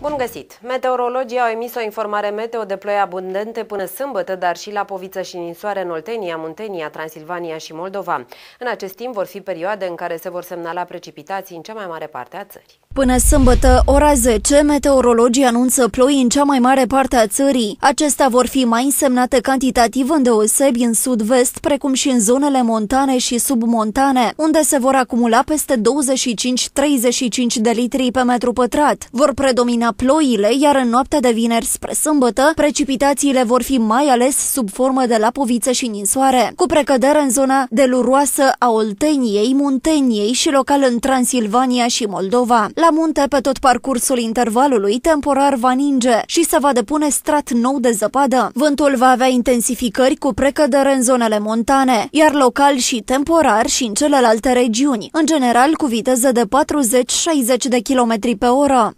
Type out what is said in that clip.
Bun găsit! Meteorologii au emis o informare meteo de ploi abundente până sâmbătă, dar și la poviță și ninsoare în Oltenia, Muntenia, Transilvania și Moldova. În acest timp vor fi perioade în care se vor semnala precipitații în cea mai mare parte a țării. Până sâmbătă, ora 10, meteorologii anunță ploi în cea mai mare parte a țării. Acestea vor fi mai însemnate cantitativ în deosebi în sud-vest, precum și în zonele montane și submontane, unde se vor acumula peste 25-35 de litri pe metru pătrat. Vor predomina ploile, iar în noaptea de vineri spre sâmbătă, precipitațiile vor fi mai ales sub formă de lapovițe și ninsoare, cu precădere în zona deluroasă a Olteniei, Munteniei și local în Transilvania și Moldova. La la munte pe tot parcursul intervalului temporar va ninge și se va depune strat nou de zăpadă. Vântul va avea intensificări cu precădere în zonele montane, iar local și temporar și în celelalte regiuni, în general cu viteză de 40-60 de km pe oră.